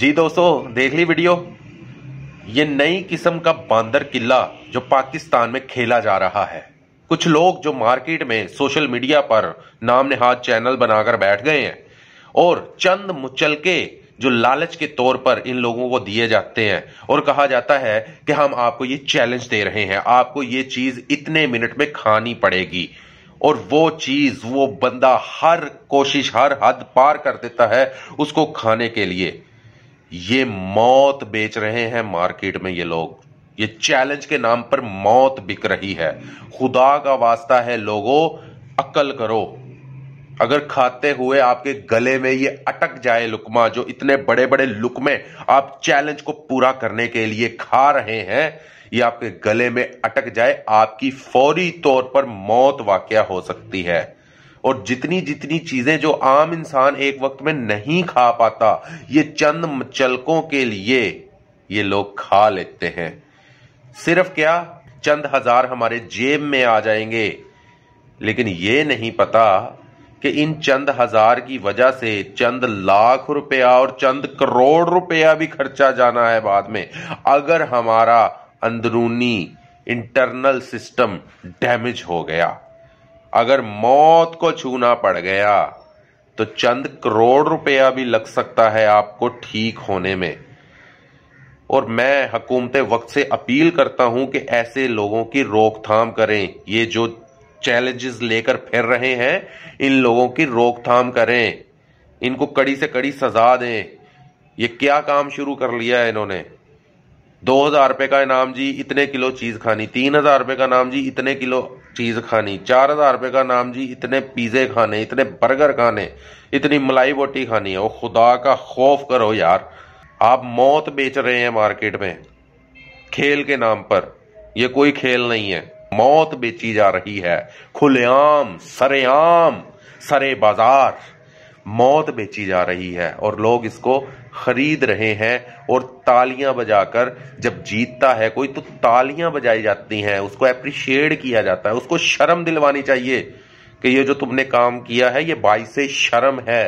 जी दोस्तों देख ली वीडियो ये नई किस्म का बांदर किला जो पाकिस्तान में खेला जा रहा है कुछ लोग जो मार्केट में सोशल मीडिया पर नाम नेहाद चैनल बनाकर बैठ गए हैं और चंद मुचलके जो लालच के तौर पर इन लोगों को दिए जाते हैं और कहा जाता है कि हम आपको ये चैलेंज दे रहे हैं आपको ये चीज इतने मिनट में खानी पड़ेगी और वो चीज वो बंदा हर कोशिश हर हद पार कर देता है उसको खाने के लिए ये मौत बेच रहे हैं मार्केट में ये लोग ये चैलेंज के नाम पर मौत बिक रही है खुदा का वास्ता है लोगों अकल करो अगर खाते हुए आपके गले में ये अटक जाए लुकमा जो इतने बड़े बड़े लुकमे आप चैलेंज को पूरा करने के लिए खा रहे हैं ये आपके गले में अटक जाए आपकी फौरी तौर पर मौत वाकया हो सकती है और जितनी जितनी चीजें जो आम इंसान एक वक्त में नहीं खा पाता ये चंद मचलकों के लिए ये लोग खा लेते हैं सिर्फ क्या चंद हजार हमारे जेब में आ जाएंगे लेकिन ये नहीं पता कि इन चंद हजार की वजह से चंद लाख रुपया और चंद करोड़ रुपया भी खर्चा जाना है बाद में अगर हमारा अंदरूनी इंटरनल सिस्टम डैमेज हो गया अगर मौत को छूना पड़ गया तो चंद करोड़ रुपया भी लग सकता है आपको ठीक होने में और मैं हकूमते वक्त से अपील करता हूं कि ऐसे लोगों की रोकथाम करें ये जो चैलेंजेस लेकर फिर रहे हैं इन लोगों की रोकथाम करें इनको कड़ी से कड़ी सजा दें ये क्या काम शुरू कर लिया है इन्होंने दो हज़ार रुपए का इनाम जी इतने किलो चीज़ खानी तीन हज़ार रुपए का नाम जी इतने किलो चीज़ खानी चार हज़ार रुपए का नाम जी इतने पिज़्ज़े खाने इतने बर्गर खाने इतनी मलाई बोटी खानी है वो खुदा का खौफ करो यार आप मौत बेच रहे हैं मार्केट में खेल के नाम पर ये कोई खेल नहीं है मौत बेची जा रही है खुलेआम सरेआम सरे बाजार मौत बेची जा रही है और लोग इसको खरीद रहे हैं और तालियां बजाकर जब जीतता है कोई तो तालियां बजाई जाती हैं उसको अप्रिशिएट किया जाता है उसको शर्म दिलवानी चाहिए कि ये जो तुमने काम किया है ये बाई से शर्म है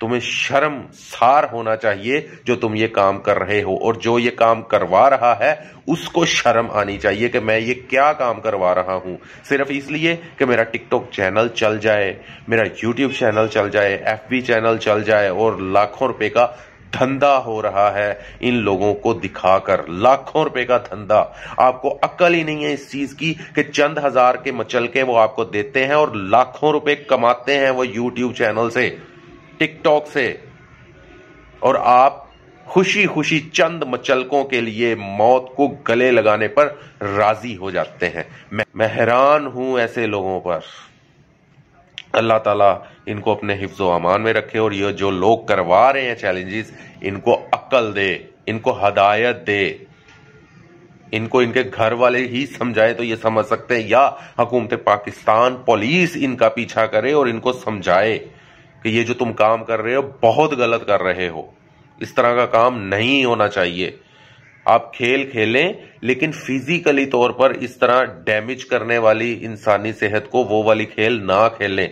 तुम्हें शर्म सार होना चाहिए जो तुम ये काम कर रहे हो और जो ये काम करवा रहा है उसको शर्म आनी चाहिए कि मैं ये क्या काम करवा रहा हूं सिर्फ इसलिए कि मेरा टिकटॉक चैनल चल जाए मेरा यूट्यूब चैनल चल जाए एफ चैनल चल जाए और लाखों रुपए का धंधा हो रहा है इन लोगों को दिखाकर लाखों रुपए का धंधा आपको अक्ल ही नहीं है इस चीज की कि चंद हजार के मचल के वो आपको देते हैं और लाखों रुपए कमाते हैं वो यूट्यूब चैनल से टिकटॉक से और आप खुशी खुशी चंद मचलकों के लिए मौत को गले लगाने पर राजी हो जाते हैं मैं, मैं हैरान हूं ऐसे लोगों पर अल्लाह ताला इनको अपने हिफ्ज अमान में रखे और ये जो लोग करवा रहे हैं चैलेंजेस इनको अक्ल दे इनको हदायत दे इनको इनके घर वाले ही समझाए तो ये समझ सकते हैं या हुकूमत पाकिस्तान पुलिस इनका पीछा करे और इनको समझाए कि ये जो तुम काम कर रहे हो बहुत गलत कर रहे हो इस तरह का काम नहीं होना चाहिए आप खेल खेलें लेकिन फिजिकली तौर पर इस तरह डैमेज करने वाली इंसानी सेहत को वो वाली खेल ना खेलें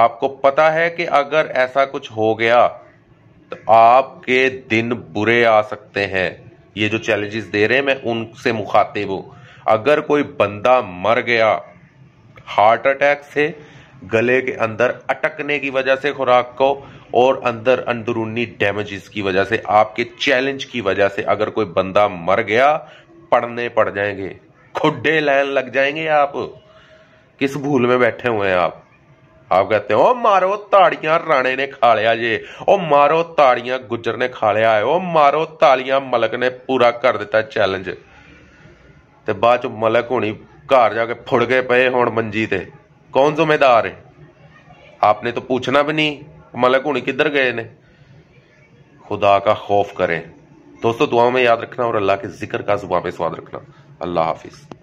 आपको पता है कि अगर ऐसा कुछ हो गया तो आपके दिन बुरे आ सकते हैं ये जो चैलेंजेस दे रहे हैं मैं उनसे मुखातिब हूं अगर कोई बंदा मर गया हार्ट अटैक से गले के अंदर अटकने की वजह से खुराक को और अंदर अंदरूनी डैमेजेस की वजह से आपके चैलेंज की वजह से अगर कोई बंदा मर गया पड़ने पड़ जाएंगे खुडे लाइन लग जाएंगे आप किस भूल में बैठे हुए हैं आप आप कहते हो मारो ताड़ियां राणे ने खा लिया जे ओ मारो ताड़ियां गुजर ने खा लिया है ओ मारो तालियां मलक ने पूरा कर दिता चैलेंज ते बाद ਚ ਮਲਕ ਹੋਣੀ ਘਰ ਜਾ ਕੇ पे ਗਏ मंजी ਹੁਣ कौन जिम्मेदार है आपने तो पूछना भी नहीं मलक होने किधर गए ने खुदा का खौफ करें दोस्तों दुआओं में याद रखना और अल्लाह के जिक्र का जुबा पे स्वाद रखना अल्लाह हाफिज़